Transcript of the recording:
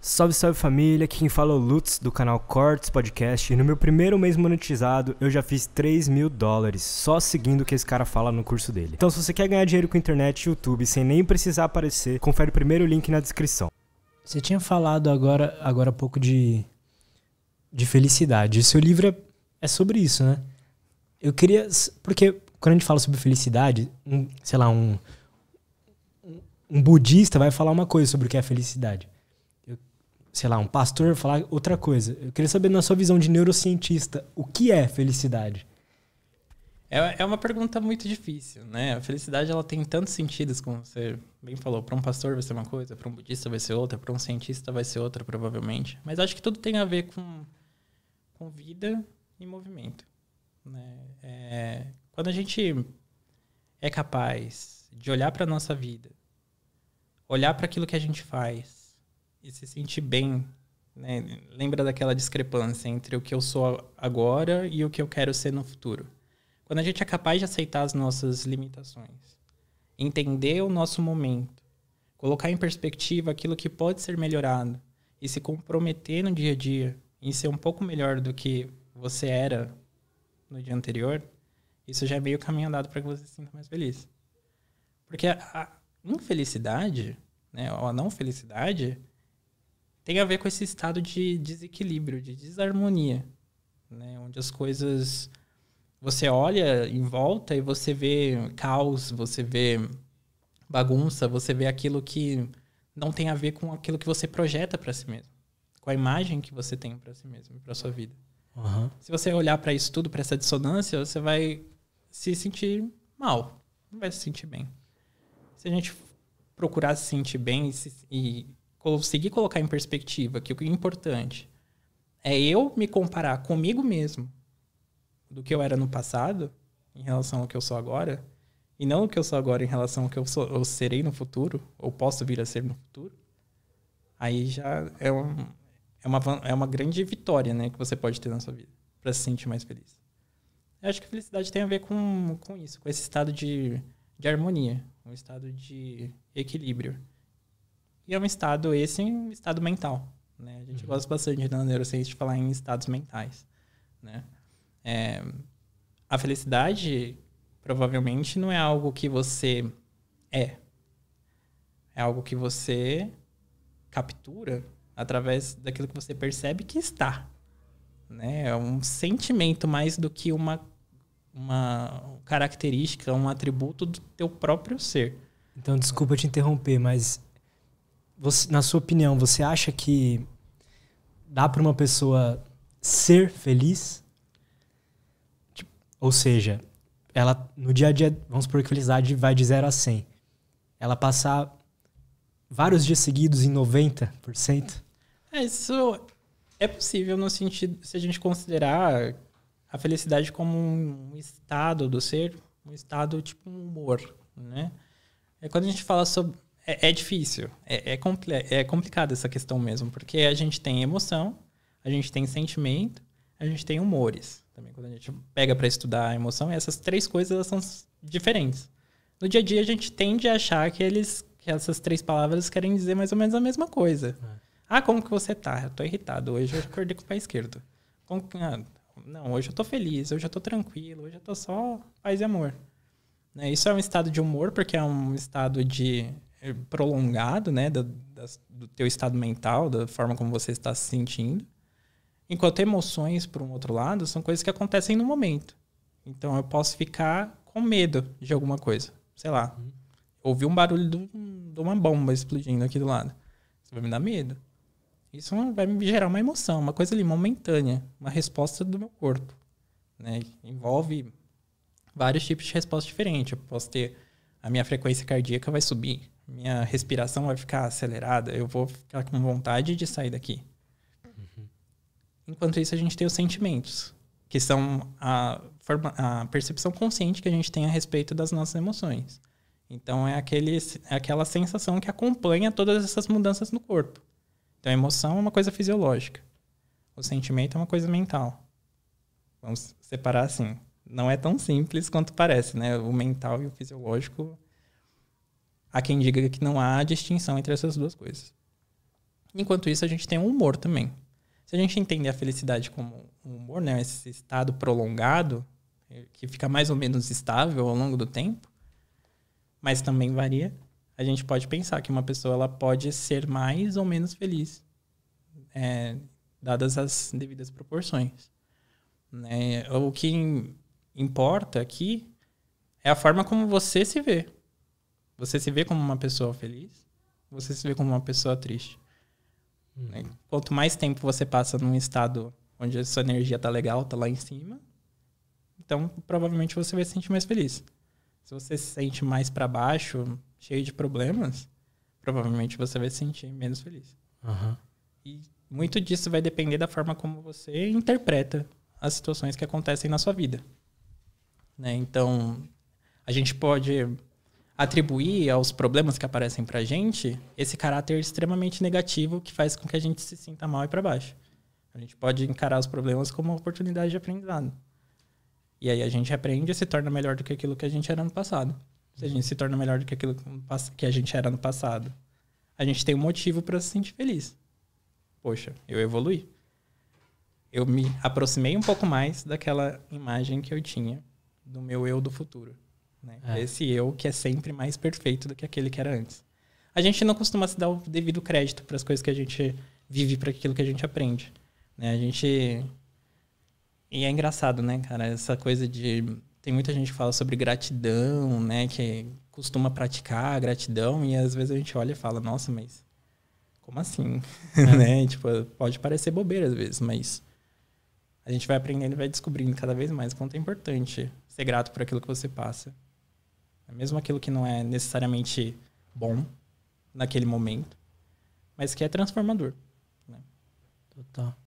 Salve, salve família, aqui quem fala é o Lutz do canal Cortes Podcast e no meu primeiro mês monetizado eu já fiz 3 mil dólares só seguindo o que esse cara fala no curso dele. Então se você quer ganhar dinheiro com internet e YouTube sem nem precisar aparecer, confere o primeiro link na descrição. Você tinha falado agora, agora há pouco de, de felicidade. O seu livro é, é sobre isso, né? Eu queria. Porque quando a gente fala sobre felicidade, um, sei lá, um, um budista vai falar uma coisa sobre o que é felicidade sei lá, um pastor falar outra coisa. Eu queria saber, na sua visão de neurocientista, o que é felicidade? É, é uma pergunta muito difícil, né? A felicidade ela tem tantos sentidos, como você bem falou. Para um pastor vai ser uma coisa, para um budista vai ser outra, para um cientista vai ser outra, provavelmente. Mas acho que tudo tem a ver com, com vida e movimento. Né? É, quando a gente é capaz de olhar para a nossa vida, olhar para aquilo que a gente faz e se sentir bem. Né? Lembra daquela discrepância entre o que eu sou agora e o que eu quero ser no futuro. Quando a gente é capaz de aceitar as nossas limitações, entender o nosso momento, colocar em perspectiva aquilo que pode ser melhorado e se comprometer no dia a dia em ser um pouco melhor do que você era no dia anterior, isso já é meio caminho andado para que você se sinta mais feliz. Porque a, infelicidade, né, ou a não felicidade, tem a ver com esse estado de desequilíbrio, de desarmonia, né? onde as coisas você olha em volta e você vê caos, você vê bagunça, você vê aquilo que não tem a ver com aquilo que você projeta para si mesmo, com a imagem que você tem para si mesmo, para sua vida. Uhum. Se você olhar para isso tudo, para essa dissonância, você vai se sentir mal, não vai se sentir bem. Se a gente procurar se sentir bem e, se, e conseguir colocar em perspectiva que o que é importante é eu me comparar comigo mesmo do que eu era no passado em relação ao que eu sou agora e não o que eu sou agora em relação ao que eu, sou, eu serei no futuro ou posso vir a ser no futuro aí já é, um, é, uma, é uma grande vitória né, que você pode ter na sua vida para se sentir mais feliz. Eu acho que felicidade tem a ver com, com isso, com esse estado de, de harmonia, um estado de equilíbrio. E é um estado, esse é um estado mental. Né? A gente uhum. gosta bastante na neurociência de falar em estados mentais. Né? É, a felicidade provavelmente não é algo que você é. É algo que você captura através daquilo que você percebe que está. Né? É um sentimento mais do que uma, uma característica, um atributo do teu próprio ser. Então, desculpa te interromper, mas você, na sua opinião, você acha que dá para uma pessoa ser feliz? Tipo, ou seja, ela no dia a dia, vamos supor que a felicidade vai de 0 a 100. Ela passar vários dias seguidos em 90%? É, isso é possível no sentido, se a gente considerar a felicidade como um estado do ser, um estado tipo um humor, né? É quando a gente fala sobre é, é, difícil. É, é, compl é complicada essa questão mesmo, porque a gente tem emoção, a gente tem sentimento, a gente tem humores. Também quando a gente pega para estudar a emoção, essas três coisas elas são diferentes. No dia a dia a gente tende a achar que eles que essas três palavras querem dizer mais ou menos a mesma coisa. É. Ah, como que você tá? Eu tô irritado. Hoje eu acordei com o pé esquerdo. Como que, ah, não, hoje eu tô feliz, hoje eu tô tranquilo, hoje eu tô só paz e amor. Né? Isso é um estado de humor, porque é um estado de é prolongado, né, do, do teu estado mental, da forma como você está se sentindo. Enquanto emoções, por um outro lado, são coisas que acontecem no momento. Então eu posso ficar com medo de alguma coisa. Sei lá, uhum. ouvi um barulho do, de uma bomba explodindo aqui do lado. Isso vai me dar medo. Isso vai me gerar uma emoção, uma coisa ali momentânea, uma resposta do meu corpo. Né? Envolve vários tipos de respostas diferentes. Eu posso ter a minha frequência cardíaca vai subir, minha respiração vai ficar acelerada, eu vou ficar com vontade de sair daqui. Uhum. Enquanto isso, a gente tem os sentimentos, que são a, forma, a percepção consciente que a gente tem a respeito das nossas emoções. Então, é, aquele, é aquela sensação que acompanha todas essas mudanças no corpo. Então, a emoção é uma coisa fisiológica, o sentimento é uma coisa mental. Vamos separar assim não é tão simples quanto parece, né? O mental e o fisiológico. Há quem diga que não há distinção entre essas duas coisas. Enquanto isso, a gente tem o humor também. Se a gente entender a felicidade como um humor, né? Esse estado prolongado, que fica mais ou menos estável ao longo do tempo, mas também varia, a gente pode pensar que uma pessoa ela pode ser mais ou menos feliz, é, dadas as devidas proporções. Né? O que importa aqui é a forma como você se vê. Você se vê como uma pessoa feliz, você se vê como uma pessoa triste. Uhum. Né? Quanto mais tempo você passa num estado onde a sua energia tá legal, tá lá em cima, então provavelmente você vai se sentir mais feliz. Se você se sente mais para baixo, cheio de problemas, provavelmente você vai se sentir menos feliz. Uhum. E muito disso vai depender da forma como você interpreta as situações que acontecem na sua vida. Né? Então, a gente pode atribuir aos problemas que aparecem para a gente esse caráter extremamente negativo que faz com que a gente se sinta mal e para baixo. A gente pode encarar os problemas como uma oportunidade de aprendizado. E aí a gente aprende e se torna melhor do que aquilo que a gente era no passado. Se a gente se torna melhor do que aquilo que a gente era no passado, a gente tem um motivo para se sentir feliz. Poxa, eu evolui. Eu me aproximei um pouco mais daquela imagem que eu tinha do meu eu do futuro. Né? É. Esse eu que é sempre mais perfeito do que aquele que era antes. A gente não costuma se dar o devido crédito para as coisas que a gente vive, para aquilo que a gente aprende. Né? A gente. E é engraçado, né, cara? Essa coisa de. Tem muita gente que fala sobre gratidão, né? Que costuma praticar a gratidão e às vezes a gente olha e fala, nossa, mas como assim? É. né? Tipo, pode parecer bobeira às vezes, mas a gente vai aprendendo e vai descobrindo cada vez mais quanto é importante ser grato por aquilo que você passa. Mesmo aquilo que não é necessariamente bom naquele momento, mas que é transformador. Né? Total.